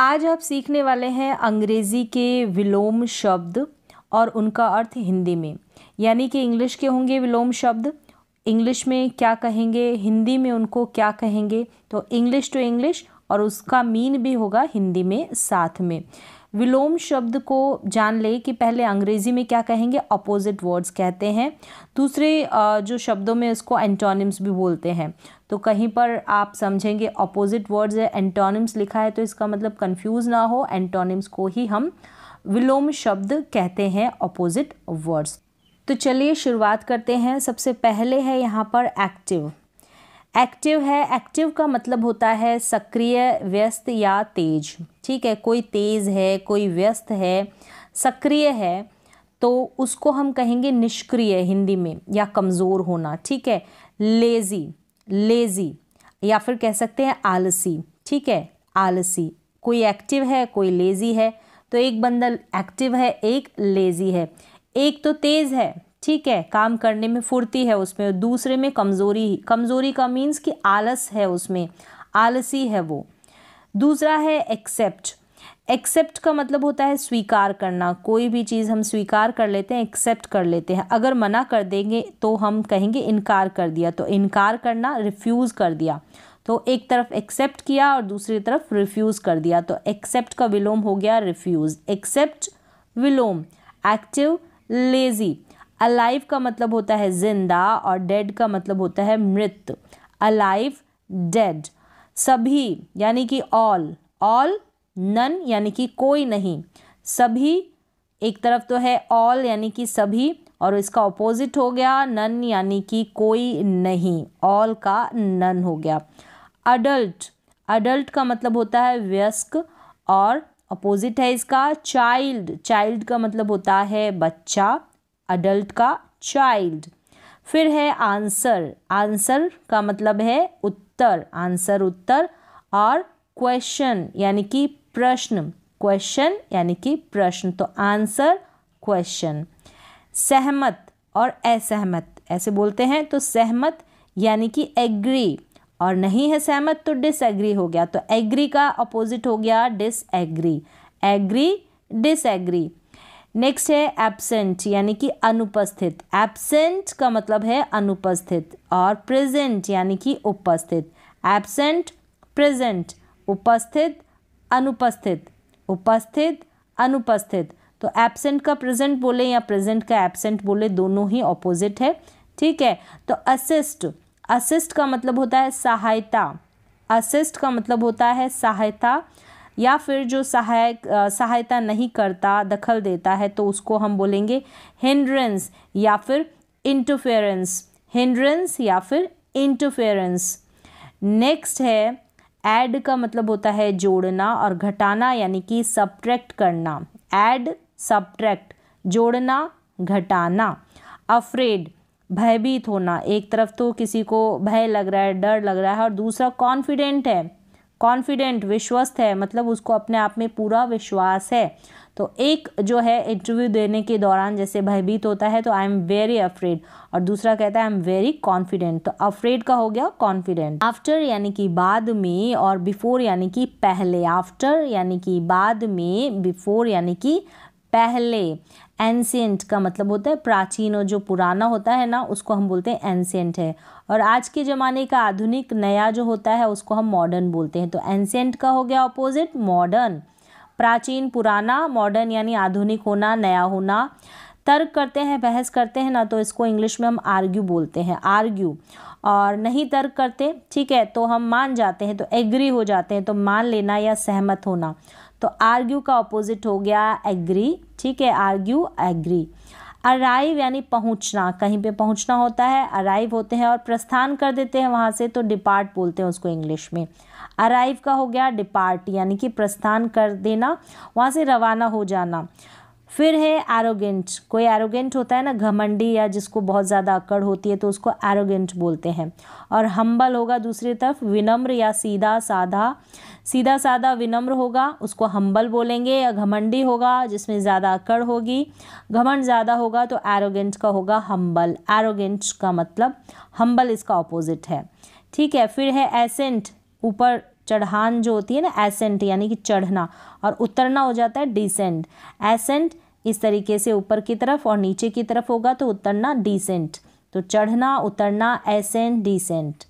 आज आप सीखने वाले हैं अंग्रेज़ी के विलोम शब्द और उनका अर्थ हिंदी में यानी कि इंग्लिश के होंगे विलोम शब्द इंग्लिश में क्या कहेंगे हिंदी में उनको क्या कहेंगे तो इंग्लिश टू इंग्लिश और उसका मीन भी होगा हिंदी में साथ में विलोम शब्द को जान ले कि पहले अंग्रेज़ी में क्या कहेंगे अपोजिट वर्ड्स कहते हैं दूसरे जो शब्दों में इसको एंटोनिम्स भी बोलते हैं तो कहीं पर आप समझेंगे अपोजिट वर्ड्स है एंटोनिम्स लिखा है तो इसका मतलब कंफ्यूज ना हो एंटोनिम्स को ही हम विलोम शब्द कहते हैं अपोजिट वर्ड्स तो चलिए शुरुआत करते हैं सबसे पहले है यहाँ पर एक्टिव एक्टिव है एक्टिव का मतलब होता है सक्रिय व्यस्त या तेज ठीक है कोई तेज़ है कोई व्यस्त है सक्रिय है तो उसको हम कहेंगे निष्क्रिय हिंदी में या कमज़ोर होना ठीक है लेज़ी लेज़ी या फिर कह सकते हैं आलसी ठीक है आलसी कोई एक्टिव है कोई लेज़ी है तो एक बंदा एक्टिव है एक लेज़ी है एक तो तेज़ है ठीक है काम करने में फुर्ती है उसमें दूसरे में कमज़ोरी कमज़ोरी का मीन्स कि आलस है उसमें आलसी है वो दूसरा है एक्सेप्ट एक्सेप्ट का मतलब होता है स्वीकार करना कोई भी चीज़ हम स्वीकार कर लेते हैं एक्सेप्ट कर लेते हैं अगर मना कर देंगे तो हम कहेंगे इनकार कर दिया तो इनकार करना रिफ्यूज़ कर दिया तो एक तरफ एक्सेप्ट किया और दूसरी तरफ रिफ्यूज़ कर दिया तो एक्सेप्ट का विलोम हो गया रिफ्यूज़ एक्सेप्ट विलोम एक्टिव लेज़ी अलाइव का मतलब होता है जिंदा और डेड का मतलब होता है मृत अलाइव डेड सभी यानी कि ऑल ऑल नन यानी कि कोई नहीं सभी एक तरफ तो है ऑल यानी कि सभी और इसका ऑपोजिट हो गया नन यानी कि कोई नहीं ऑल का नन हो गया अडल्ट अडल्ट का मतलब होता है व्यस्क और अपोजिट है इसका चाइल्ड चाइल्ड का मतलब होता है बच्चा अडल्ट का चाइल्ड फिर है आंसर आंसर का मतलब है उत्तर आंसर उत्तर और क्वेश्चन यानी कि प्रश्न क्वेश्चन यानी कि प्रश्न तो आंसर क्वेश्चन सहमत और असहमत ऐसे बोलते हैं तो सहमत यानी कि एग्री और नहीं है सहमत तो डिसएग्री हो गया तो एग्री का अपोजिट हो गया डिसएग्री एग्री डिसएग्री नेक्स्ट है एबसेंट यानी कि अनुपस्थित एबसेंट का मतलब है अनुपस्थित और प्रेजेंट यानी कि उपस्थित एबसेंट प्रेजेंट उपस्थित अनुपस्थित उपस्थित अनुपस्थित तो एबसेंट का प्रेजेंट बोले या प्रेजेंट का एबसेंट बोले दोनों ही ऑपोजिट है ठीक है तो असिस्ट असिस्ट का मतलब होता है सहायता असिस्ट का मतलब होता है सहायता या फिर जो सहायक सहायता नहीं करता दखल देता है तो उसको हम बोलेंगे हिंड्रेंस या फिर इंटरफेरेंस हिंड्रेंस या फिर इंटरफेरेंस नेक्स्ट है ऐड का मतलब होता है जोड़ना और घटाना यानी कि सब्ट्रैक्ट करना ऐड सब्ट्रैक्ट जोड़ना घटाना अफ्रेड भयभीत होना एक तरफ तो किसी को भय लग रहा है डर लग रहा है और दूसरा कॉन्फिडेंट है कॉन्फिडेंट विश्वस्त है मतलब उसको अपने आप में पूरा विश्वास है तो एक जो है इंटरव्यू देने के दौरान जैसे भयभीत होता है तो आई एम वेरी अफ्रेड और दूसरा कहता है आई एम वेरी कॉन्फिडेंट तो अफ्रेड का हो गया कॉन्फिडेंट आफ्टर यानी कि बाद में और बिफोर यानी कि पहले आफ्टर यानी कि बाद में बिफोर यानी कि पहले एंशियंट का मतलब होता है प्राचीन और जो पुराना होता है ना उसको हम बोलते हैं एंशियंट है और आज के ज़माने का आधुनिक नया जो होता है उसको हम मॉडर्न बोलते हैं तो एनसेंट का हो गया ऑपोजिट मॉडर्न प्राचीन पुराना मॉडर्न यानी आधुनिक होना नया होना तर्क करते हैं बहस करते हैं ना तो इसको इंग्लिश में हम आर्ग्यू बोलते हैं आर्ग्यू और नहीं तर्क करते ठीक है तो हम मान जाते हैं तो एग्री हो जाते हैं तो मान लेना या सहमत होना तो आर्ग्यू का ऑपोजिट हो गया एग्री ठीक है आर्ग्यू एग्री अराइव यानी पहुंचना कहीं पे पहुंचना होता है अराइव होते हैं और प्रस्थान कर देते हैं वहाँ से तो डिपार्ट बोलते हैं उसको इंग्लिश में अराइव का हो गया डिपार्ट यानी कि प्रस्थान कर देना वहाँ से रवाना हो जाना फिर है एरोगेंट कोई एरोगेंट होता है ना घमंडी या जिसको बहुत ज़्यादा अकड़ होती है तो उसको एरोगेंट बोलते हैं और हम्बल होगा दूसरी तरफ विनम्र या सीधा साधा सीधा साधा विनम्र होगा उसको हम्बल बोलेंगे या घमंडी होगा जिसमें ज़्यादा अकड़ होगी घमंड ज़्यादा होगा तो एरोगेंट का होगा हम्बल एरोगेंट का मतलब हम्बल इसका ऑपोजिट है ठीक है फिर है एसेंट ऊपर चढ़ान जो होती है ना एसेंट यानी कि चढ़ना और उतरना हो जाता है डिसेंट एसेंट इस तरीके से ऊपर की तरफ और नीचे की तरफ होगा तो उतरना डिसेंट तो चढ़ना उतरना एसेंट डिसेंट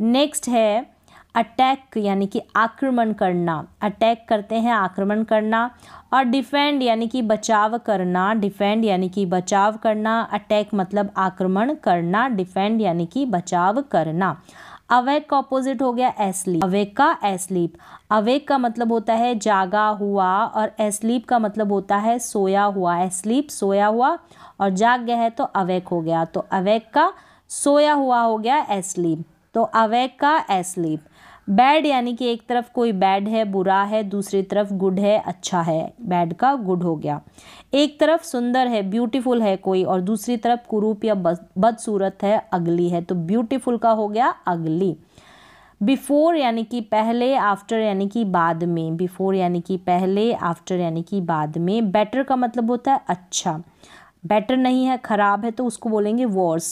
नेक्स्ट है अटैक यानी कि आक्रमण करना अटैक करते हैं आक्रमण करना और डिफेंड यानी कि बचाव करना डिफेंड यानी कि बचाव करना अटैक मतलब आक्रमण करना डिफेंड यानी कि बचाव करना अवेक का ऑपोजिट हो गया एस्लीप अवेक का एस्लीप अवेक का मतलब होता है जागा हुआ और एस्लीप का मतलब होता है सोया हुआ एस्लीप सोया हुआ और जाग गया है तो अवेक हो गया तो अवेक का सोया हुआ हो गया एस्लीप तो अवेक का एस्लीप बैड यानी कि एक तरफ कोई बैड है बुरा है दूसरी तरफ गुड है अच्छा है बैड का गुड हो गया एक तरफ सुंदर है ब्यूटीफुल है कोई और दूसरी तरफ कुरूप या बदसूरत है अगली है तो ब्यूटीफुल का हो गया अगली बिफोर यानी कि पहले आफ्टर यानी कि बाद में बिफोर यानी कि पहले आफ्टर यानी कि बाद में बेटर का मतलब होता है अच्छा बेटर नहीं है ख़राब है तो उसको बोलेंगे वॉर्स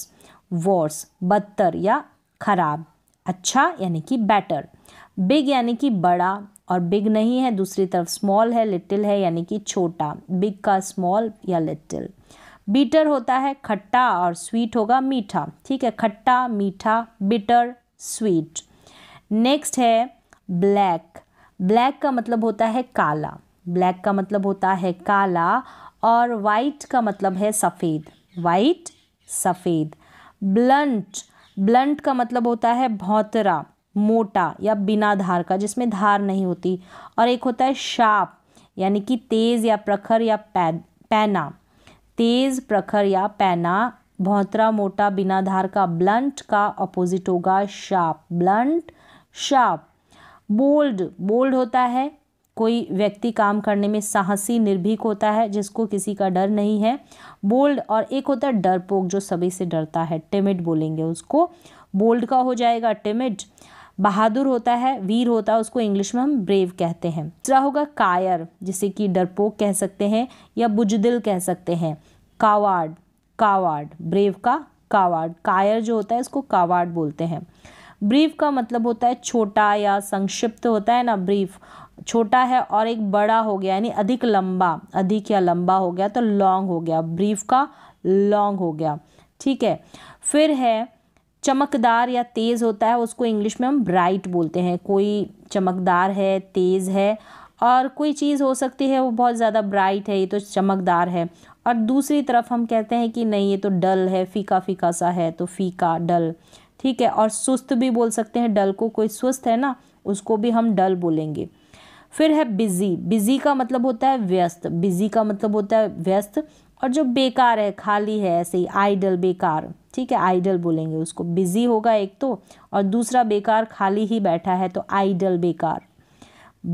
वॉर्स बदतर या ख़राब अच्छा यानी कि बेटर बिग यानी कि बड़ा और बिग नहीं है दूसरी तरफ स्मॉल है लिटिल है यानी कि छोटा बिग का स्मॉल या लिटिल बीटर होता है खट्टा और स्वीट होगा मीठा ठीक है खट्टा मीठा बिटर स्वीट नेक्स्ट है ब्लैक ब्लैक का मतलब होता है काला ब्लैक का मतलब होता है काला और वाइट का मतलब है सफ़ेद वाइट सफ़ेद ब्लंट ब्लंट का मतलब होता है भौतरा मोटा या बिना धार का जिसमें धार नहीं होती और एक होता है शाप यानी कि तेज़ या प्रखर या पै पैना तेज़ प्रखर या पैना भौतरा मोटा बिना धार का ब्लंट का अपोजिट होगा sharp blunt sharp bold bold होता है कोई व्यक्ति काम करने में साहसी निर्भीक होता है जिसको किसी का डर नहीं है बोल्ड और एक होता है डरपोक जो सभी से डरता है टिमिड बोलेंगे उसको बोल्ड का हो जाएगा टिमिड बहादुर होता है वीर होता है उसको इंग्लिश में हम ब्रेव कहते हैं दूसरा होगा कायर जिसे कि डरपोक कह सकते हैं या बुजदिल कह सकते हैं कावाड कावाड ब्रेव का कावाड कायर जो होता है इसको कावाड बोलते हैं ब्रीफ का मतलब होता है छोटा या संक्षिप्त होता है ना ब्रीफ छोटा है और एक बड़ा हो गया यानी अधिक लंबा अधिक या लंबा हो गया तो लॉन्ग हो गया ब्रीफ का लॉन्ग हो गया ठीक है फिर है चमकदार या तेज़ होता है उसको इंग्लिश में हम ब्राइट बोलते हैं कोई चमकदार है तेज़ है और कोई चीज़ हो सकती है वो बहुत ज़्यादा ब्राइट है ये तो चमकदार है और दूसरी तरफ हम कहते हैं कि नहीं ये तो डल है फीका फीका सा है तो फीका डल ठीक है और सुस्त भी बोल सकते हैं डल को कोई सुस्त है ना उसको भी हम डल बोलेंगे फिर है बिज़ी बिज़ी का मतलब होता है व्यस्त बिज़ी का मतलब होता है व्यस्त और जो बेकार है खाली है ऐसे ही आइडल बेकार ठीक है आइडल बोलेंगे उसको बिज़ी होगा एक तो और दूसरा बेकार खाली ही बैठा है तो आइडल बेकार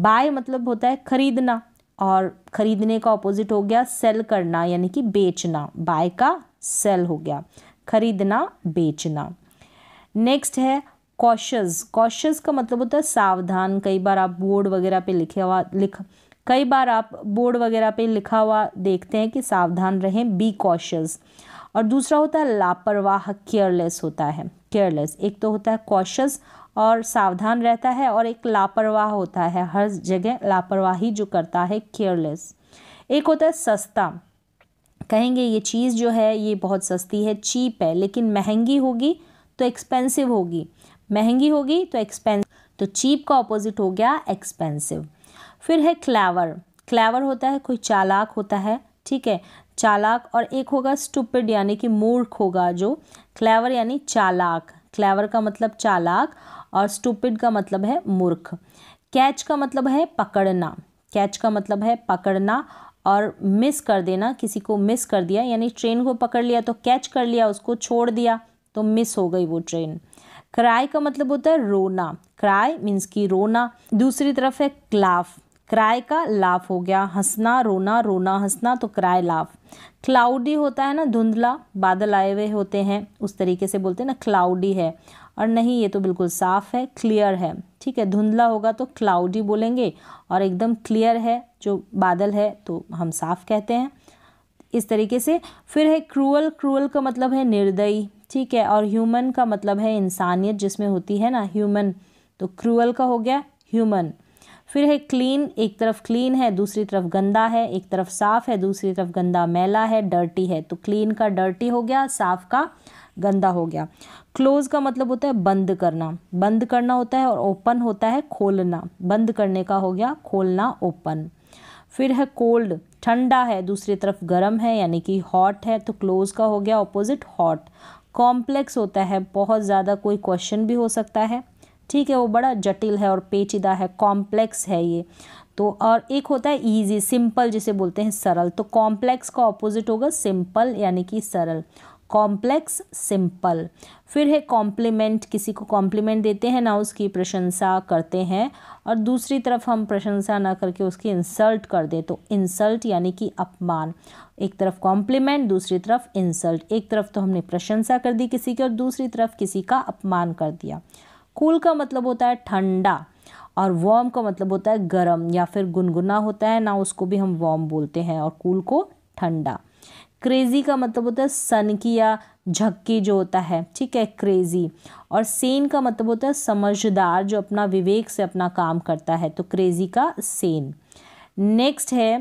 बाय मतलब होता है खरीदना और ख़रीदने का ऑपोजिट हो गया सेल करना यानी कि बेचना बाय का सेल हो गया खरीदना बेचना नेक्स्ट है कॉशस कॉशस का मतलब होता है सावधान कई बार आप बोर्ड वगैरह पे लिखे हुआ लिख कई बार आप बोर्ड वगैरह पे लिखा हुआ देखते हैं कि सावधान रहें बी कॉशस और दूसरा होता है लापरवाह केयरलेस होता है केयरलेस एक तो होता है कॉशस और सावधान रहता है और एक लापरवाह होता है हर जगह लापरवाही जो करता है केयरलेस एक होता है सस्ता कहेंगे ये चीज़ जो है ये बहुत सस्ती है चीप है लेकिन महंगी होगी तो एक्सपेंसिव होगी महंगी होगी तो एक्सपेंस तो चीप का ऑपोजिट हो गया एक्सपेंसिव फिर है क्लेवर क्लेवर होता है कोई चालाक होता है ठीक है चालाक और एक होगा स्टूपिड यानी कि मूर्ख होगा जो क्लेवर यानी चालाक क्लेवर का मतलब चालाक और स्टूपिड का मतलब है मूर्ख कैच का मतलब है पकड़ना कैच का मतलब है पकड़ना और मिस कर देना किसी को मिस कर दिया यानी ट्रेन को पकड़ लिया तो कैच कर लिया उसको छोड़ दिया तो मिस हो गई वो ट्रेन क्राई का मतलब होता है रोना क्राई मीन्स की रोना दूसरी तरफ है क्लाफ क्राय का लाफ हो गया हंसना रोना रोना हंसना तो क्राय लाफ क्लाउडी होता है ना धुंधला बादल आए हुए होते हैं उस तरीके से बोलते हैं ना क्लाउडी है और नहीं ये तो बिल्कुल साफ़ है क्लियर है ठीक है धुंधला होगा तो क्लाउडी बोलेंगे और एकदम क्लियर है जो बादल है तो हम साफ़ कहते हैं इस तरीके से फिर है क्रूअल क्रूअल का मतलब है निर्दयी ठीक है और ह्यूमन का मतलब है इंसानियत जिसमें होती है ना ह्यूमन तो क्रूअल का हो गया ह्यूमन फिर है क्लीन एक तरफ क्लीन है दूसरी तरफ गंदा है एक तरफ साफ़ है दूसरी तरफ गंदा मैला है डर्टी है तो क्लीन का डर्टी हो गया साफ़ का गंदा हो गया क्लोज का मतलब होता है बंद करना बंद करना होता है और ओपन होता है खोलना बंद करने का हो गया खोलना ओपन फिर है कोल्ड ठंडा है दूसरी तरफ गर्म है यानी कि हॉट है तो क्लोज का हो गया ऑपोजिट हॉट कॉम्प्लेक्स होता है बहुत ज़्यादा कोई क्वेश्चन भी हो सकता है ठीक है वो बड़ा जटिल है और पेचीदा है कॉम्प्लेक्स है ये तो और एक होता है इजी सिंपल जिसे बोलते हैं सरल तो कॉम्प्लेक्स का ऑपोजिट होगा सिंपल यानी कि सरल कॉम्प्लेक्स सिंपल फिर है कॉम्प्लीमेंट किसी को कॉम्प्लीमेंट देते हैं ना उसकी प्रशंसा करते हैं और दूसरी तरफ हम प्रशंसा ना करके उसकी इंसल्ट कर दें तो इंसल्ट यानी कि अपमान एक तरफ कॉम्प्लीमेंट दूसरी तरफ इंसल्ट एक तरफ तो हमने प्रशंसा कर दी किसी की और दूसरी तरफ किसी का अपमान कर दिया कूल का मतलब होता है ठंडा और वॉम का मतलब होता है गर्म या फिर गुनगुना होता है ना उसको भी हम वॉम बोलते हैं और कूल को ठंडा क्रेज़ी का मतलब होता है सन की या झक्की जो होता है ठीक है क्रेज़ी और सेन का मतलब होता है समझदार जो अपना विवेक से अपना काम करता है तो क्रेज़ी का सेन नेक्स्ट है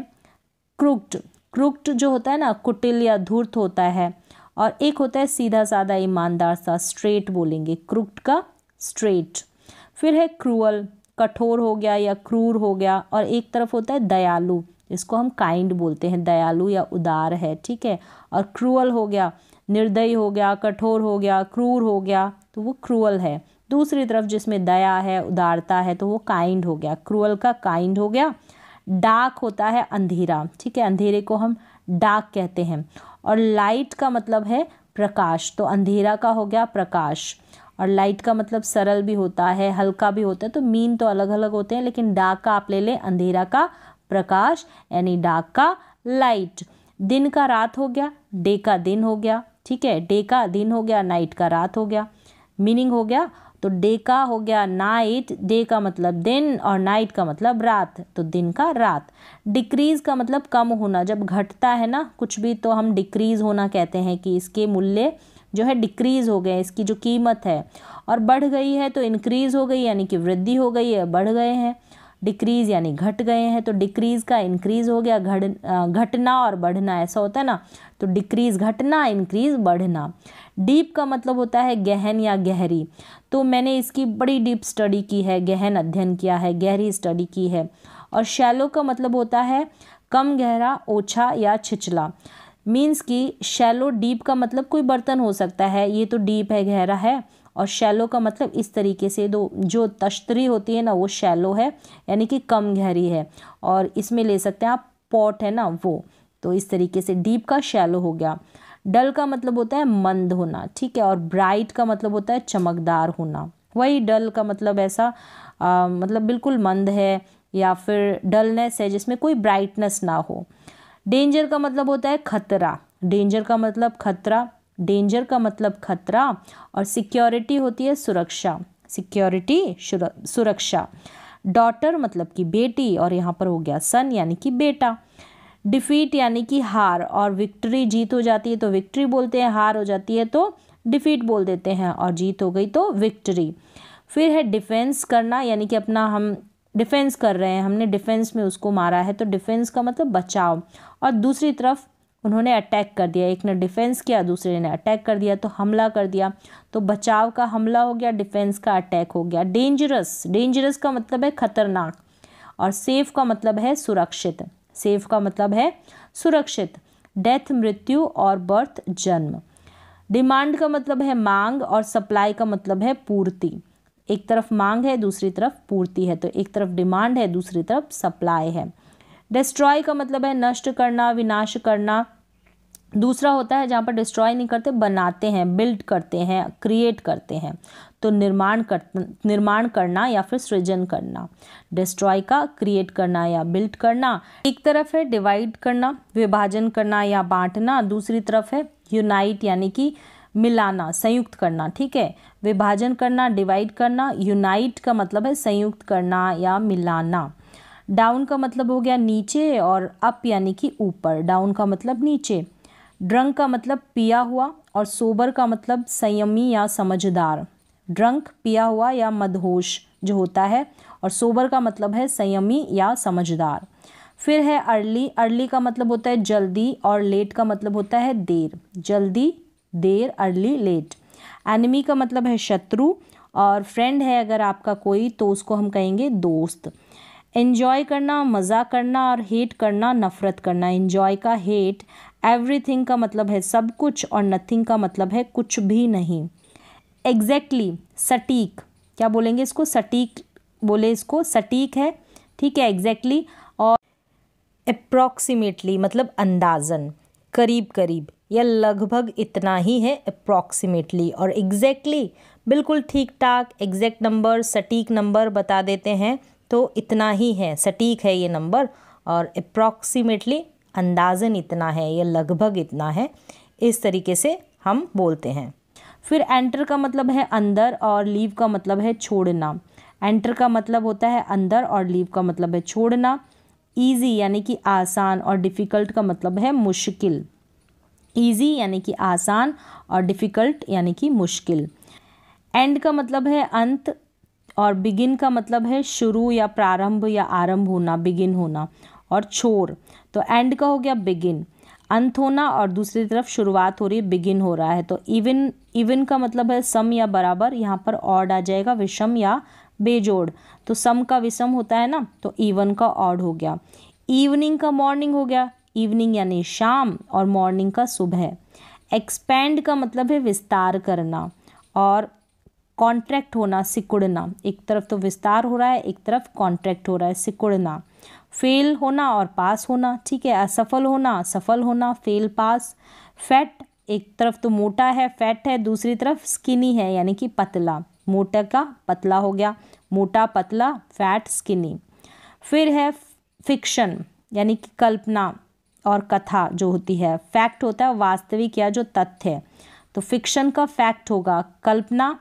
क्रुक्ट क्रुक्ट जो होता है ना कुटिल या धूर्त होता है और एक होता है सीधा साधा ईमानदार सा स्ट्रेट बोलेंगे क्रुक्ट का स्ट्रेट फिर है क्रूअल कठोर हो गया या क्रूर हो गया और एक तरफ होता है दयालु इसको हम काइंड बोलते हैं दयालु या उदार है ठीक है और क्रूअल हो गया निर्दयी हो गया कठोर हो गया क्रूर हो गया तो वो क्रूअल है दूसरी तरफ जिसमें दया है उदारता है तो वो काइंड हो गया क्रूअल का काइंड हो गया डार्क होता है अंधेरा ठीक है अंधेरे को हम डार्क कहते हैं और लाइट का मतलब है प्रकाश तो अंधेरा का हो गया प्रकाश और लाइट का मतलब सरल भी होता है हल्का भी होता है तो मीन तो अलग अलग होते हैं लेकिन डार्क का आप ले लें अंधेरा का प्रकाश यानी डार्क का लाइट दिन का रात हो गया डे का दिन हो गया ठीक है डे का दिन हो गया नाइट का रात हो गया मीनिंग हो गया तो डे का हो गया नाइट डे का मतलब दिन और नाइट का मतलब रात तो दिन का रात डिक्रीज़ का मतलब कम होना जब घटता है ना कुछ भी तो हम डिक्रीज़ होना कहते हैं कि इसके मूल्य जो है डिक्रीज़ हो गए इसकी जो कीमत है और बढ़ गई है तो इनक्रीज़ हो गई यानी कि वृद्धि हो गई है बढ़ गए हैं डिक्रीज़ यानी घट गए हैं तो डिक्रीज़ का इंक्रीज़ हो गया घट घटना और बढ़ना ऐसा होता है ना तो डिक्रीज़ घटना इंक्रीज़ बढ़ना डीप का मतलब होता है गहन या गहरी तो मैंने इसकी बड़ी डीप स्टडी की है गहन अध्ययन किया है गहरी स्टडी की है और शैलो का मतलब होता है कम गहरा ओछा या छिचला मीन्स कि शैलो डीप का मतलब कोई बर्तन हो सकता है ये तो डीप है गहरा है और शैलो का मतलब इस तरीके से दो जो तश्तरी होती है ना वो शैलो है यानी कि कम गहरी है और इसमें ले सकते हैं आप पॉट है ना वो तो इस तरीके से डीप का शैलो हो गया डल का मतलब होता है मंद होना ठीक है और ब्राइट का मतलब होता है चमकदार होना वही डल का मतलब ऐसा आ, मतलब बिल्कुल मंद है या फिर डलनेस है जिसमें कोई ब्राइटनेस ना हो डेंजर का मतलब होता है खतरा डेंजर का मतलब खतरा डेंजर का मतलब खतरा और सिक्योरिटी होती है सुरक्षा सिक्योरिटी सुरक्षा डॉटर मतलब कि बेटी और यहाँ पर हो गया सन यानी कि बेटा डिफीट यानी कि हार और विक्ट्री जीत हो जाती है तो विक्ट्री बोलते हैं हार हो जाती है तो डिफीट बोल देते हैं और जीत हो गई तो विक्ट्री फिर है डिफेंस करना यानी कि अपना हम डिफेंस कर रहे हैं हमने डिफेंस में उसको मारा है तो डिफेंस का मतलब बचाव और दूसरी तरफ उन्होंने अटैक कर दिया एक ने डिफेंस किया दूसरे ने अटैक कर दिया तो हमला कर दिया तो बचाव का हमला हो गया डिफेंस का अटैक हो गया डेंजरस डेंजरस का मतलब है खतरनाक और सेफ का मतलब है सुरक्षित सेफ का मतलब है सुरक्षित डेथ मृत्यु और बर्थ जन्म डिमांड का मतलब है मांग और सप्लाई का मतलब है पूर्ति एक तरफ मांग है दूसरी तरफ पूर्ति है तो एक तरफ डिमांड है दूसरी तरफ सप्लाई है डिस्ट्रॉय का मतलब है नष्ट करना विनाश करना दूसरा होता है जहाँ पर डिस्ट्रॉय नहीं करते बनाते हैं बिल्ड करते हैं क्रिएट करते हैं तो निर्माण कर निर्माण करना या फिर सृजन करना डिस्ट्रॉय का क्रिएट करना या बिल्ड करना एक तरफ है डिवाइड करना विभाजन करना या बांटना दूसरी तरफ है यूनाइट यानी कि मिलाना संयुक्त करना ठीक है विभाजन करना डिवाइड करना यूनाइट का मतलब है संयुक्त करना या मिलाना डाउन का मतलब हो गया नीचे और अप यानी कि ऊपर डाउन का मतलब नीचे ड्रंक का मतलब पिया हुआ और सोबर का मतलब संयमी या समझदार ड्रंक पिया हुआ या मदहोश जो होता है और सोबर का मतलब है संयमी या समझदार फिर है अर्ली अर्ली का मतलब होता है जल्दी और लेट का मतलब होता है देर जल्दी देर अर्ली लेट एनिमी का मतलब है शत्रु और फ्रेंड है अगर आपका कोई तो उसको हम कहेंगे दोस्त इन्जॉय करना मज़ा करना और हेट करना नफ़रत करना इन्जॉय का हेट एवरीथिंग का मतलब है सब कुछ और नथिंग का मतलब है कुछ भी नहीं एग्जैक्टली exactly, सटीक क्या बोलेंगे इसको सटीक बोले इसको सटीक है ठीक है एग्जैक्टली exactly, और अप्रॉक्सीमेटली मतलब अंदाजन करीब करीब या लगभग इतना ही है अप्रॉक्सीमेटली और एग्जैक्टली exactly, बिल्कुल ठीक ठाक एग्जैक्ट नंबर सटीक नंबर बता देते हैं तो इतना ही है सटीक है ये नंबर और अप्रॉक्सीमेटली अंदाजन इतना है या लगभग इतना है इस तरीके से हम बोलते हैं फिर एंटर का मतलब है अंदर और लीव का मतलब है छोड़ना एंटर का मतलब होता है अंदर और लीव का मतलब है छोड़ना ईजी यानी कि आसान और डिफ़िकल्ट का मतलब है मुश्किल ईजी यानी कि आसान और डिफ़िकल्ट यानी कि मुश्किल एंड का मतलब है अंत और बिगिन का मतलब है शुरू या प्रारंभ या आरंभ होना बिगिन होना और छोर तो एंड का हो गया बिगिन अंत होना और दूसरी तरफ शुरुआत हो रही है बिगिन हो रहा है तो इवन इवन का मतलब है सम या बराबर यहाँ पर ऑड आ जाएगा विषम या बेजोड़ तो सम का विषम होता है ना तो इवन का ऑड हो गया इवनिंग का मॉर्निंग हो गया इवनिंग यानी शाम और मॉर्निंग का सुबह एक्सपेंड का मतलब है विस्तार करना और कॉन्ट्रैक्ट होना सिकुड़ना एक तरफ तो विस्तार हो रहा है एक तरफ कॉन्ट्रैक्ट हो रहा है सिकुड़ना फेल होना और पास होना ठीक है असफल होना सफल होना फेल पास फैट एक तरफ तो मोटा है फैट है दूसरी तरफ स्किनी है यानी कि पतला मोटा का पतला हो गया मोटा पतला फैट स्किनी फिर है फिक्शन यानी कि कल्पना और कथा जो होती है फैक्ट होता है वास्तविक या जो तथ्य है तो फिक्शन का फैक्ट होगा कल्पना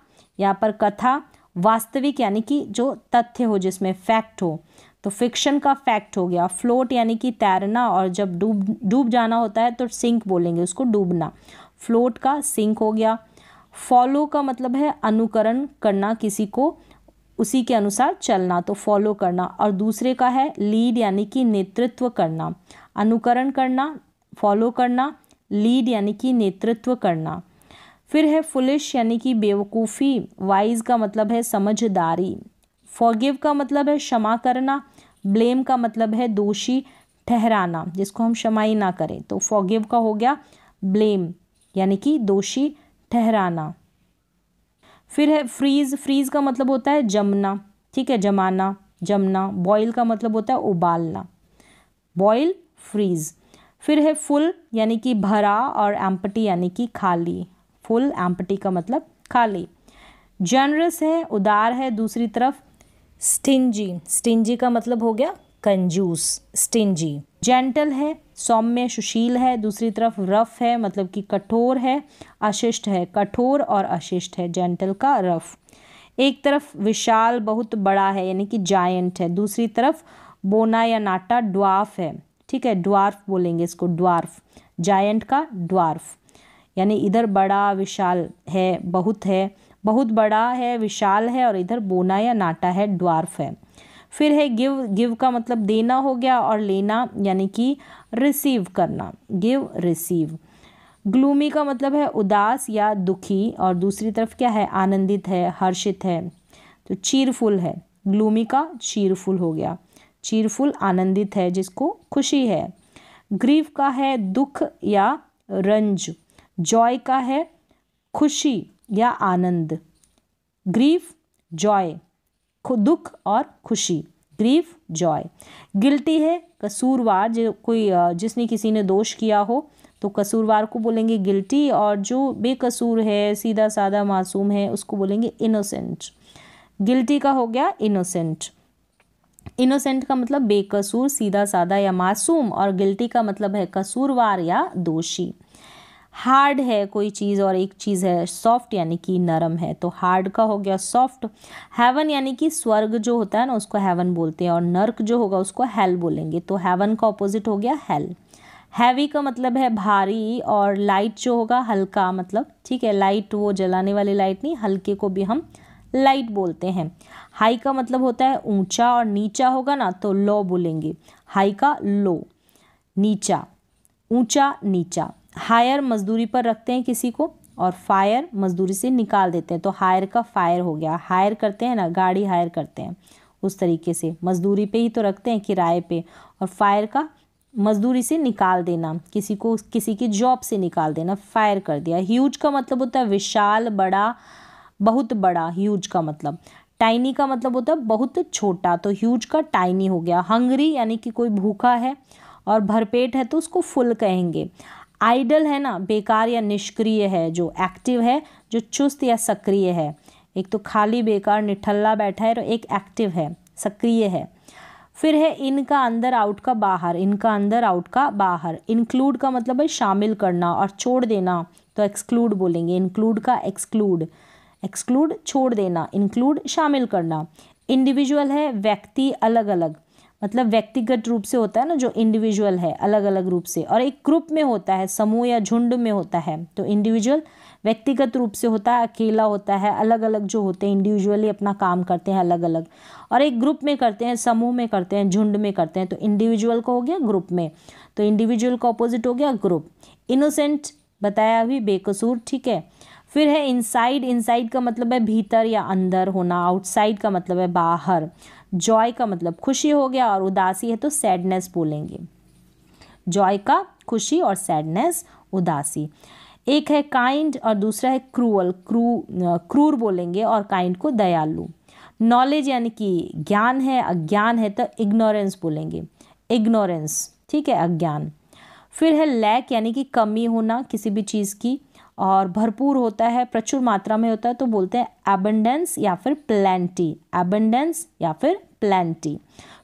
यहाँ पर कथा वास्तविक यानी कि जो तथ्य हो जिसमें फैक्ट हो तो फिक्शन का फैक्ट हो गया फ्लोट यानी कि तैरना और जब डूब डूब जाना होता है तो सिंक बोलेंगे उसको डूबना फ्लोट का सिंक हो गया फॉलो का मतलब है अनुकरण करना किसी को उसी के अनुसार चलना तो फॉलो करना और दूसरे का है लीड यानी कि नेतृत्व करना अनुकरण करना फॉलो करना लीड यानी कि नेतृत्व करना फिर है फुलिश यानी कि बेवकूफ़ी वाइज का मतलब है समझदारी फॉगिव का मतलब है क्षमा करना ब्लेम का मतलब है दोषी ठहराना जिसको हम क्षमा ही ना करें तो फॉगिव का हो गया ब्लेम यानी कि दोषी ठहराना फिर है फ्रीज फ्रीज का मतलब होता है जमना ठीक है जमाना जमना बॉयल का मतलब होता है उबालना बॉयल फ्रीज फिर है फुल यानी कि भरा और एम्पटी यानी कि खाली फुल एम्पटी का मतलब खाली जनरस है उदार है दूसरी तरफ स्टिंजी स्टिंजी का मतलब हो गया कंजूस स्टिंजी जेंटल है सौम्य सुशील है दूसरी तरफ रफ है मतलब कि कठोर है अशिष्ट है कठोर और अशिष्ट है जेंटल का रफ एक तरफ विशाल बहुत बड़ा है यानी कि जायंट है दूसरी तरफ बोना या नाटा ड्वार्फ है ठीक है ड्वार्फ बोलेंगे इसको ड्वार्फ जायंट का ड्वार्फ यानी इधर बड़ा विशाल है बहुत है बहुत बड़ा है विशाल है और इधर बोना या नाटा है ड्वार्फ है फिर है गिव गिव का मतलब देना हो गया और लेना यानी कि रिसीव करना गिव रिसीव ग्लूमी का मतलब है उदास या दुखी और दूसरी तरफ क्या है आनंदित है हर्षित है तो चीरफुल है ग्लूमी का चीरफुल हो गया चीरफुल आनंदित है जिसको खुशी है ग्रीफ का है दुख या रंज जॉय का है खुशी या आनंद ग्रीफ जॉय दुख और खुशी ग्रीफ जॉय गिल्टी है कसूरवार जो कोई जिसने किसी ने दोष किया हो तो कसूरवार को बोलेंगे गिल्टी और जो बेकसूर है सीधा साधा मासूम है उसको बोलेंगे इनोसेंट गिल्टी का हो गया इनोसेंट इनोसेंट का मतलब बेकसूर सीधा साधा या मासूम और गिल्टी का मतलब है कसूरवार या दोषी हार्ड है कोई चीज़ और एक चीज़ है सॉफ्ट यानी कि नरम है तो हार्ड का हो गया सॉफ्ट हेवन यानी कि स्वर्ग जो होता है ना उसको हेवन बोलते हैं और नर्क जो होगा उसको हेल बोलेंगे तो हेवन का ऑपोजिट हो गया हेल हैवी का मतलब है भारी और लाइट जो होगा हल्का मतलब ठीक है लाइट वो जलाने वाली लाइट नहीं हल्के को भी हम लाइट बोलते हैं हाई का मतलब होता है ऊंचा और नीचा होगा ना तो लो बोलेंगे हाई का लो नीचा ऊंचा नीचा हायर मजदूरी पर रखते हैं किसी को और फायर मजदूरी से निकाल देते हैं तो हायर का फायर हो गया हायर करते हैं ना गाड़ी हायर करते हैं उस तरीके से मजदूरी पे ही तो रखते हैं किराए पे और फायर का मजदूरी से निकाल देना किसी को किसी की जॉब से निकाल देना फायर कर दिया ह्यूज का मतलब होता है विशाल बड़ा बहुत बड़ा ह्यूज का मतलब टाइनी का मतलब होता है बहुत छोटा तो ह्यूज का टाइनी हो गया हंगरी यानी कि कोई भूखा है और भरपेट है तो उसको फुल कहेंगे आइडल है ना बेकार या निष्क्रिय है जो एक्टिव है जो चुस्त या सक्रिय है एक तो खाली बेकार निठल्ला बैठा है और एक एक्टिव है सक्रिय है फिर है इनका अंदर आउट का बाहर इनका अंदर आउट का बाहर इंक्लूड का मतलब है शामिल करना और छोड़ देना तो एक्सक्लूड बोलेंगे इंक्लूड का एक्सक्लूड एक्सक्लूड छोड़ देना इंक्लूड शामिल करना इंडिविजुअल है व्यक्ति अलग अलग मतलब व्यक्तिगत रूप से होता है ना जो इंडिविजुअल है अलग अलग रूप से और एक ग्रुप में होता है समूह या झुंड में होता है तो इंडिविजुअल व्यक्तिगत रूप से होता है अकेला होता है अलग अलग जो होते हैं इंडिविजुअली अपना काम करते हैं अलग अलग और एक ग्रुप में करते हैं समूह में करते हैं झुंड में करते हैं तो इंडिविजुअल का हो गया ग्रुप में तो इंडिविजुअल का अपोजिट हो गया ग्रुप इनोसेंट बताया अभी बेकसूर ठीक है फिर है इनसाइड इनसाइड का मतलब है भीतर या अंदर होना आउटसाइड का मतलब है बाहर जॉय का मतलब खुशी हो गया और उदासी है तो सैडनेस बोलेंगे जॉय का खुशी और सैडनेस उदासी एक है काइंड और दूसरा है क्रूअल क्रू क्रूर बोलेंगे और काइंड को दयालु नॉलेज यानी कि ज्ञान है अज्ञान है तो इग्नोरेंस बोलेंगे इग्नोरेंस ठीक है अज्ञान फिर है लैक यानी कि कमी होना किसी भी चीज़ की और भरपूर होता है प्रचुर मात्रा में होता है तो बोलते हैं एबंडेंस या फिर प्लेंटी एबंडेंस या फिर प्लेंटी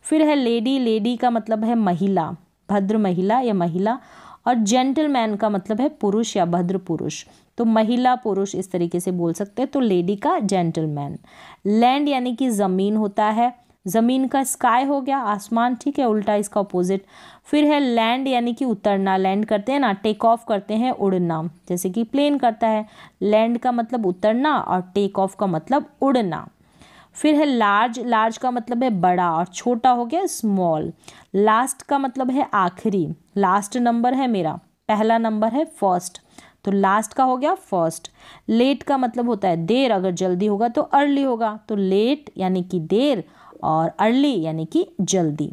फिर है लेडी लेडी का मतलब है महिला भद्र महिला या महिला और जेंटलमैन का मतलब है पुरुष या भद्र पुरुष तो महिला पुरुष इस तरीके से बोल सकते हैं तो लेडी का जेंटलमैन लैंड यानी कि ज़मीन होता है ज़मीन का स्काई हो गया आसमान ठीक है उल्टा इसका अपोजिट फिर है लैंड यानी कि उतरना लैंड करते हैं ना टेक ऑफ करते हैं उड़ना जैसे कि प्लेन करता है लैंड का मतलब उतरना और टेक ऑफ का मतलब उड़ना फिर है लार्ज लार्ज का मतलब है बड़ा और छोटा हो गया स्मॉल लास्ट का मतलब है आखिरी लास्ट नंबर है मेरा पहला नंबर है फर्स्ट तो लास्ट का हो गया फर्स्ट लेट का मतलब होता है देर अगर जल्दी होगा तो अर्ली होगा तो लेट यानी कि देर और अर्ली यानी कि जल्दी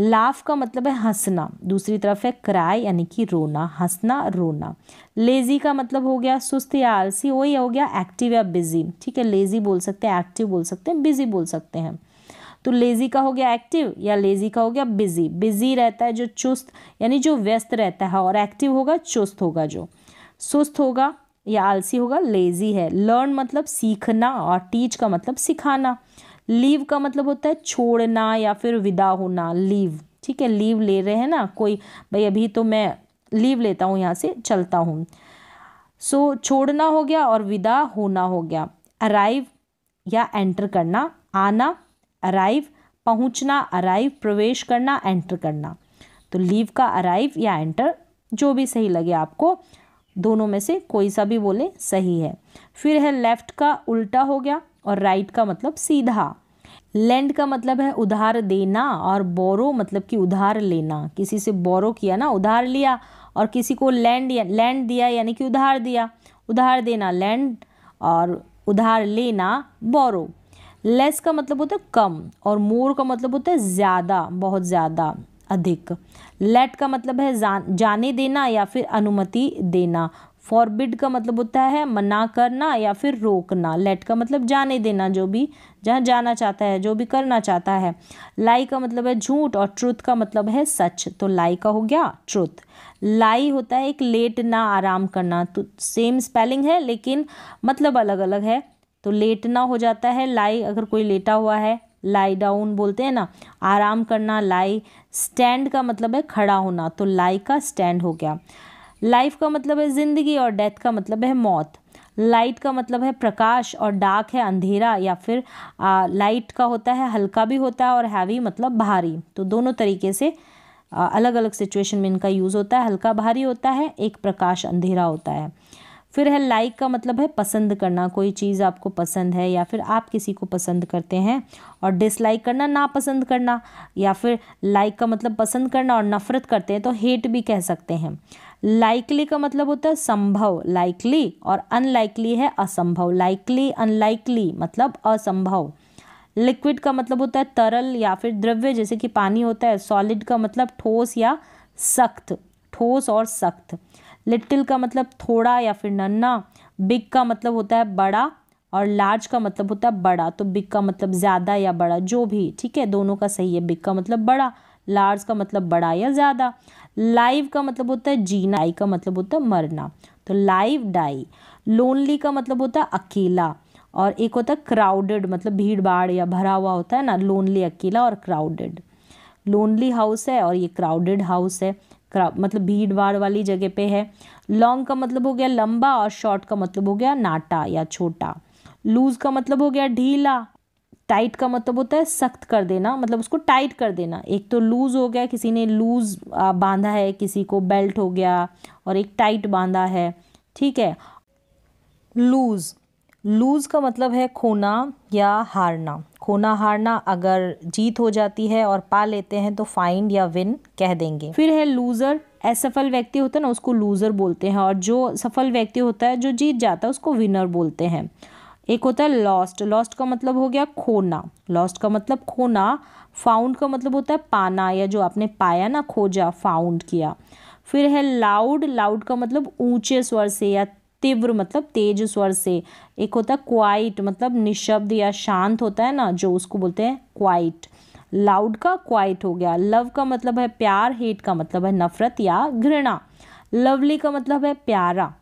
लाफ का मतलब है हंसना दूसरी तरफ है क्राई यानी कि रोना हंसना रोना लेज़ी का मतलब हो गया सुस्त या आलसी वही हो गया एक्टिव या बिज़ी ठीक है लेज़ी बोल सकते हैं एक्टिव बोल सकते हैं बिज़ी बोल सकते हैं तो लेज़ी का हो गया एक्टिव या लेज़ी का हो गया बिज़ी बिज़ी रहता है जो चुस्त यानी जो व्यस्त रहता है और एक्टिव होगा चुस्त होगा जो सुस्त होगा या आलसी होगा लेज़ी है लर्न मतलब सीखना और टीच का मतलब सिखाना लीव का मतलब होता है छोड़ना या फिर विदा होना लीव ठीक है लीव ले रहे हैं ना कोई भाई अभी तो मैं लीव लेता हूँ यहाँ से चलता हूँ सो so, छोड़ना हो गया और विदा होना हो गया अराइव या एंटर करना आना अराइव पहुँचना अराइव प्रवेश करना एंटर करना तो लीव का अराइव या एंटर जो भी सही लगे आपको दोनों में से कोई सा भी बोले सही है फिर है लेफ़्ट का उल्टा हो गया और राइट का मतलब सीधा लेंड का मतलब है उधार देना और बोरो मतलब कि उधार लेना किसी से बोरो किया ना उधार लिया और किसी को लैंड या लैंड दिया यानी कि उधार दिया उधार देना लैंड और उधार लेना बोरो लेस का मतलब होता है कम और मोर का मतलब होता है ज़्यादा बहुत ज़्यादा अधिक लेट का मतलब है जान जाने देना या फिर अनुमति देना फॉरबिड का मतलब होता है मना करना या फिर रोकना लेट का मतलब जाने देना जो भी जहाँ जाना चाहता है जो भी करना चाहता है लाई का मतलब है झूठ और ट्रुथ का मतलब है सच तो लाई का हो गया ट्रुथ लाई होता है एक लेट ना आराम करना तो सेम स्पेलिंग है लेकिन मतलब अलग अलग है तो लेट ना हो जाता है लाई अगर कोई लेटा हुआ है लाई डाउन बोलते हैं ना आराम करना लाई स्टैंड का मतलब है खड़ा होना तो लाई का स्टैंड हो गया लाइफ का मतलब है ज़िंदगी और डेथ का मतलब है मौत लाइट का मतलब है प्रकाश और डार्क है अंधेरा या फिर आ, लाइट का होता है हल्का भी होता है और हैवी मतलब भारी तो दोनों तरीके से आ, अलग अलग सिचुएशन में इनका यूज़ होता है हल्का भारी होता है एक प्रकाश अंधेरा होता है फिर है लाइक का मतलब है पसंद करना कोई चीज़ आपको पसंद है या फिर आप किसी को पसंद करते हैं और डिसलाइक करना ना पसंद करना या फिर लाइक का मतलब पसंद करना और नफ़रत करते हैं तो हेट भी कह सकते हैं लाइकली का मतलब होता है संभव लाइकली और अनलाइकली है असंभव लाइकली अनलाइकली मतलब असंभव लिक्विड का मतलब होता है तरल या फिर द्रव्य जैसे कि पानी होता है सॉलिड का मतलब ठोस या सख्त ठोस और सख्त लिटिल का मतलब थोड़ा या फिर नन्ना बिग का मतलब होता है बड़ा और लार्ज का मतलब होता है बड़ा तो बिग का मतलब ज़्यादा या बड़ा जो भी ठीक है दोनों का सही है बिग का मतलब बड़ा लार्ज का मतलब बड़ा या ज़्यादा लाइव का मतलब होता है जीना आई का मतलब होता है मरना तो लाइव डाई लोनली का मतलब होता है अकेला और एक होता है क्राउडेड मतलब भीड़ भाड़ या भरा हुआ होता है ना लोनली अकेला और क्राउडेड लोनली हाउस है और ये क्राउडेड हाउस है मतलब भीड़ भाड़ वाली जगह पे है लॉन्ग का मतलब हो गया लंबा और शॉर्ट का मतलब हो गया नाटा या छोटा लूज का मतलब हो गया ढीला टाइट का मतलब होता है सख्त कर देना मतलब उसको टाइट कर देना एक तो लूज़ हो गया किसी ने लूज़ बांधा है किसी को बेल्ट हो गया और एक टाइट बांधा है ठीक है लूज़ लूज़ का मतलब है खोना या हारना खोना हारना अगर जीत हो जाती है और पा लेते हैं तो फाइंड या विन कह देंगे फिर है लूज़र असफल व्यक्ति होता है ना उसको लूज़र बोलते हैं और जो सफल व्यक्ति होता है जो जीत जाता है उसको विनर बोलते हैं एक होता है लॉस्ट लॉस्ट का मतलब हो गया खोना लॉस्ट का मतलब खोना फाउंड का मतलब होता है पाना या जो आपने पाया ना खोजा फाउंड किया फिर है लाउड लाउड का मतलब ऊंचे स्वर से या तीव्र मतलब तेज स्वर से एक होता है क्वाइट मतलब निशब्द या शांत होता है ना जो उसको बोलते हैं क्वाइट लाउड का क्वाइट हो गया लव का मतलब है प्यार हेट का मतलब है नफरत या घृणा लवली का मतलब है प्यारा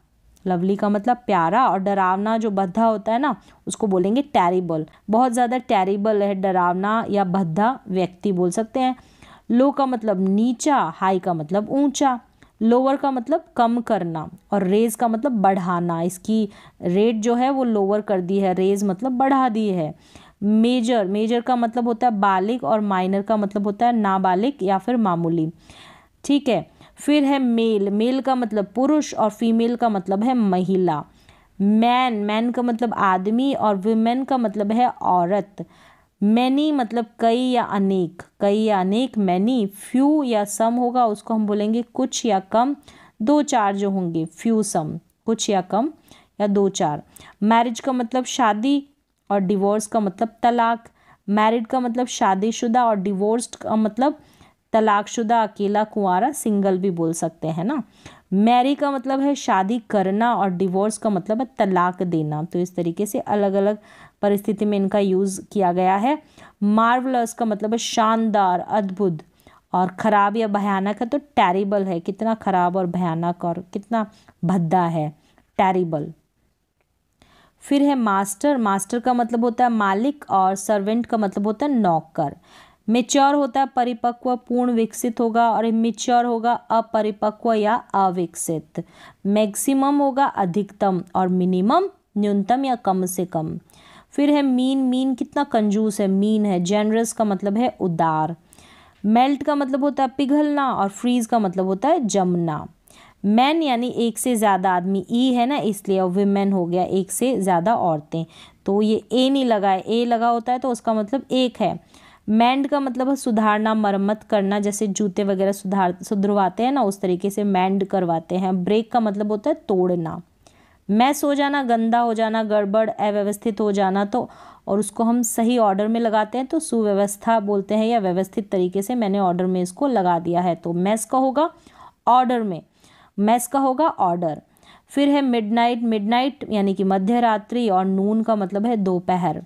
लवली का मतलब प्यारा और डरावना जो बद्धा होता है ना उसको बोलेंगे टेरिबल बहुत ज़्यादा टेरिबल है डरावना या बद्धा व्यक्ति बोल सकते हैं लो का मतलब नीचा हाई का मतलब ऊंचा लोअर का मतलब कम करना और रेज का मतलब बढ़ाना इसकी रेट जो है वो लोअर कर दी है रेज मतलब बढ़ा दी है मेजर मेजर का मतलब होता है बालिक और माइनर का मतलब होता है नाबालिग या फिर मामूली ठीक है फिर है मेल मेल का मतलब पुरुष और फीमेल का मतलब है महिला मैन मैन का मतलब आदमी और वुमेन का मतलब है औरत मैनी मतलब कई या अनेक कई या अनेक मैनी फ्यू या सम होगा उसको हम बोलेंगे कुछ या कम दो चार जो होंगे फ्यू सम कुछ या कम या दो चार मैरिज का मतलब शादी और डिवोर्स का मतलब तलाक मैरिड का मतलब शादीशुदा और डिवोर्स का मतलब तलाकशुदा अकेला कुंवारा सिंगल भी बोल सकते हैं ना मैरी का मतलब है शादी करना और डिवोर्स का मतलब है तलाक देना तो इस तरीके से अलग अलग परिस्थिति में इनका यूज़ किया गया है मार्वलस का मतलब है शानदार अद्भुत और ख़राब या भयानक है तो टेरिबल है कितना ख़राब और भयानक और कितना भद्दा है टेरिबल फिर है मास्टर मास्टर का मतलब होता है मालिक और सर्वेंट का मतलब होता है नौकर मेच्योर होता है परिपक्व पूर्ण विकसित होगा और इमेच्योर होगा अपरिपक्व या अविकसित मैक्सिमम होगा अधिकतम और मिनिमम न्यूनतम या कम से कम फिर है मीन मीन कितना कंजूस है मीन है जेनरस का मतलब है उदार मेल्ट का मतलब होता है पिघलना और फ्रीज का मतलब होता है जमना मैन यानी एक से ज़्यादा आदमी ई e है ना इसलिए और विमेन हो गया एक से ज़्यादा औरतें तो ये ए नहीं लगा है ए लगा होता है तो उसका मतलब एक है मैंड का मतलब है सुधारना मरम्मत करना जैसे जूते वगैरह सुधार सुधरवाते हैं ना उस तरीके से मैंड करवाते हैं ब्रेक का मतलब होता है तोड़ना मैस हो जाना गंदा हो जाना गड़बड़ अव्यवस्थित हो जाना तो और उसको हम सही ऑर्डर में लगाते हैं तो सुव्यवस्था बोलते हैं या व्यवस्थित तरीके से मैंने ऑर्डर में इसको लगा दिया है तो मैस का होगा ऑर्डर में मैस का होगा ऑर्डर फिर है मिडनाइट मिडनाइट यानी कि मध्य रात्रि और नून का मतलब है दोपहर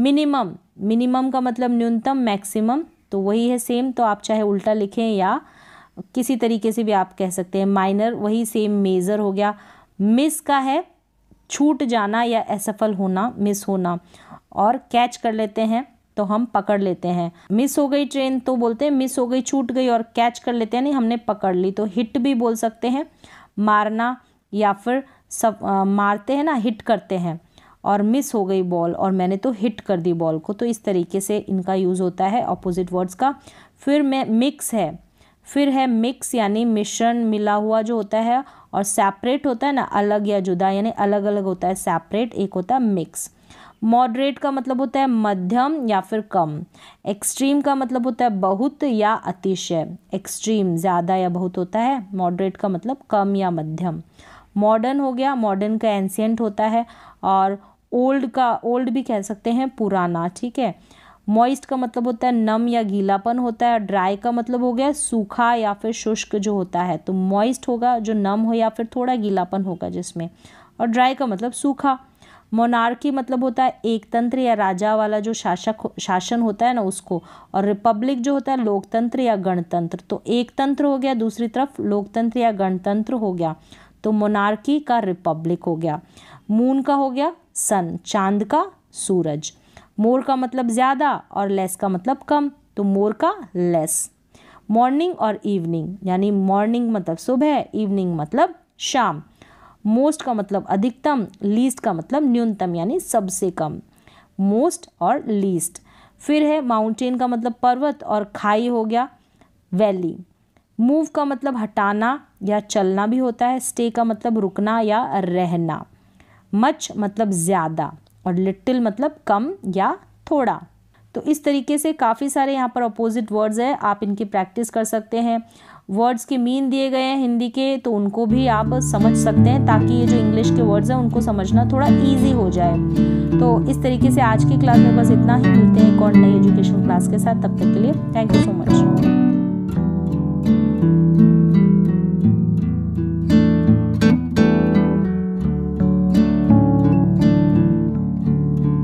मिनिमम मिनिमम का मतलब न्यूनतम मैक्सिमम तो वही है सेम तो आप चाहे उल्टा लिखें या किसी तरीके से भी आप कह सकते हैं माइनर वही सेम मेज़र हो गया मिस का है छूट जाना या असफल होना मिस होना और कैच कर लेते हैं तो हम पकड़ लेते हैं मिस हो गई ट्रेन तो बोलते हैं मिस हो गई छूट गई और कैच कर लेते हैं नहीं हमने पकड़ ली तो हिट भी बोल सकते हैं मारना या फिर सब आ, मारते हैं ना हिट करते हैं और मिस हो गई बॉल और मैंने तो हिट कर दी बॉल को तो इस तरीके से इनका यूज़ होता है अपोजिट वर्ड्स का फिर मैं मिक्स है फिर है मिक्स यानी मिश्रण मिला हुआ जो होता है और सेपरेट होता है ना अलग या जुदा यानी अलग अलग होता है सेपरेट एक होता है मिक्स मॉडरेट का मतलब होता है मध्यम या फिर कम एक्सट्रीम का मतलब होता है बहुत या अतिशय एक्सट्रीम ज़्यादा या बहुत होता है मॉडरेट का मतलब कम या मध्यम मॉडर्न हो गया मॉडर्न का एंशियंट होता है और ओल्ड का ओल्ड भी कह सकते हैं पुराना ठीक है मॉइस्ट का मतलब होता है नम या गीलापन होता है ड्राई का मतलब हो गया सूखा या फिर शुष्क जो होता है तो मॉइस्ट होगा जो नम हो या फिर थोड़ा गीलापन होगा जिसमें और ड्राई का मतलब सूखा मोनार्की मतलब होता है एकतंत्र या राजा वाला जो शासक शासन होता है ना उसको और रिपब्लिक जो होता है लोकतंत्र या गणतंत्र तो एकतंत्र हो गया दूसरी तरफ लोकतंत्र या गणतंत्र हो गया तो मोनार्की का रिपब्लिक हो गया मून का हो गया सन चांद का सूरज मोर का मतलब ज़्यादा और लेस का मतलब कम तो मोर का लेस मॉर्निंग और इवनिंग यानी मॉर्निंग मतलब सुबह इवनिंग मतलब शाम मोस्ट का मतलब अधिकतम लीस्ट का मतलब न्यूनतम यानी सबसे कम मोस्ट और लीस्ट फिर है माउंटेन का मतलब पर्वत और खाई हो गया वैली मूव का मतलब हटाना या चलना भी होता है स्टे का मतलब रुकना या रहना मच मतलब ज़्यादा और लिटिल मतलब कम या थोड़ा तो इस तरीके से काफ़ी सारे यहाँ पर अपोजिट वर्ड्स है आप इनकी प्रैक्टिस कर सकते हैं वर्ड्स के मीन दिए गए हैं हिंदी के तो उनको भी आप समझ सकते हैं ताकि ये जो इंग्लिश के वर्ड्स हैं उनको समझना थोड़ा इजी हो जाए तो इस तरीके से आज की क्लास में बस इतना ही मिलते हैं एक और नई एजुकेशन क्लास के साथ तब तक के लिए थैंक यू सो मच